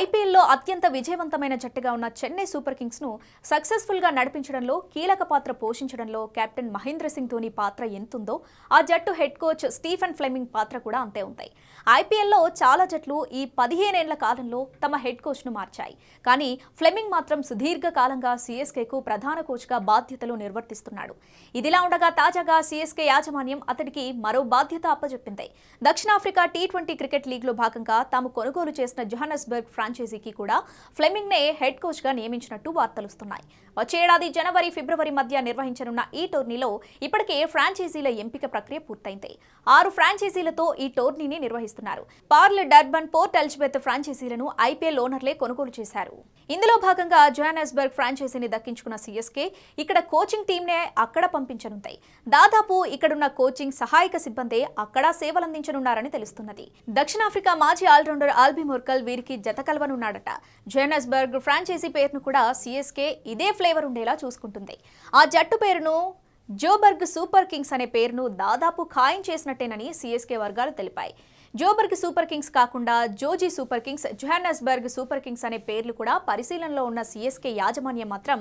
ఐపీఎల్లో అత్యంత విజయవంతమైన జట్టుగా ఉన్న చెన్నై సూపర్ కింగ్స్ సక్సెస్ఫుల్ సక్సెస్ఫుల్గా నడిపించడంలో కీలక పాత్ర పోషించడంలో కెప్టెన్ మహేంద్ర సింగ్ ధోని పాత్ర ఎంతుందో ఆ జట్టు హెడ్ కోచ్ స్టీఫెన్ ఫ్లెమింగ్ పాత్ర కూడా అంతే ఉంటాయి ఐపీఎల్లో చాలా జట్లు ఈ పదిహేనేళ్ల కాలంలో తమ హెడ్ కోచ్ను మార్చాయి కానీ ఫ్లెమింగ్ మాత్రం సుదీర్ఘ కాలంగా సీఎస్కేకు ప్రధాన కోచ్గా బాధ్యతలు నిర్వర్తిస్తున్నాడు ఇదిలా ఉండగా తాజాగా సీఎస్కే యాజమాన్యం అతడికి మరో బాధ్యత అప్పజెప్పింది దక్షిణాఫ్రికా టీ ట్వంటీ క్రికెట్ లీగ్లో భాగంగా తాము కొనుగోలు చేసిన జోహానస్బర్గ్ ఫ్రాంచైజీకి కూడా ఫ్లెమింగ్నే హెడ్ కోచ్గా నియమించినట్టు వార్తలుస్తున్నాయి వచ్చే జనవరి ఫిబ్రవరి మధ్య నిర్వహించనున్న ఈ టోర్నీలో ఇప్పటికే ఫ్రాంచైజీల ఎంపిక ప్రక్రియ పూర్తయింది ఆరు ఫ్రాంచైజీలతో ఈ టోర్నీని నిర్వహిస్తున్నారు పార్ల డర్బన్ పోర్ట్ ఎలిజబెత్ ఫ్రాంచైజీలను ఐపీఎల్ ఓనర్లే కొనుగోలు చేశారు ఇందులో భాగంగా జోహానస్బర్గ్ ఫ్రాంచైజీని దక్కించుకున్న సీఎస్కే ఇక్కడ కోచింగ్ టీంనే అక్కడ పంపించనుంది దాదాపు ఇక్కడున్న కోచింగ్ సహాయక సిబ్బందే అక్కడ సేవలందించనున్నారని తెలుస్తున్నది దక్షిణాఫ్రికా మాజీ ఆల్రౌండర్ ఆల్బి మొర్కల్ వీరికి జత కలవనున్నాడట జోనస్బర్గ్ ఫ్రాంచైజీ పేరును కూడా సిఎస్కే ఇదే ఫ్లేవర్ ఉండేలా చూసుకుంటుంది ఆ జట్టు పేరును జోబర్గ్ సూపర్ కింగ్స్ అనే పేరును దాదాపు ఖాయం చేసినట్టేనని సిఎస్కే వర్గాలు తెలిపాయి జోబర్గ్ సూపర్ కింగ్స్ కాకుండా Jozi Super Kings Johannesburg Super Kings అనే పేర్లు కూడా పరిశీలనలో ఉన్న సీఎస్కే యాజమాన్యం మాత్రం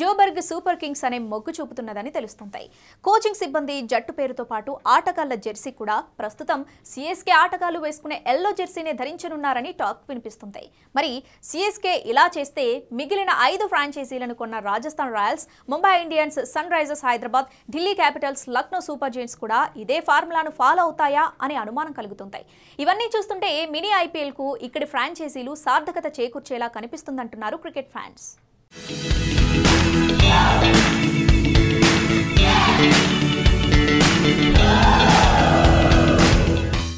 జోబర్గ్ సూపర్ కింగ్స్ అనే మొగ్గు చూపుతున్నదని తెలుస్తుంటాయి కోచింగ్ సిబ్బంది జట్టు పేరుతో పాటు ఆటగాళ్ల జెర్సీ కూడా ప్రస్తుతం సీఎస్కే ఆటగాళ్లు వేసుకునే ఎల్లో జెర్సీనే ధరించనున్నారని టాక్ వినిపిస్తుంది మరి సీఎస్కే ఇలా చేస్తే మిగిలిన ఐదు ఫ్రాంచైజీలను కొన్న Rajasthan Royals Mumbai Indians Sunrisers Hyderabad Delhi Capitals Lucknow Super Giants కూడా ఇదే ఫార్ములాను ఫాలో అవుతాయా అనే అనుమానం కలుగుతుంటాయి ఉన్నాయి ఇవన్నీ చూస్తుంటే మినీ కు ఇక్కడి ఫ్రాంచైజీలు సార్థకత చేకూర్చేలా కనిపిస్తుందంటున్నారు క్రికెట్ ఫ్యాన్స్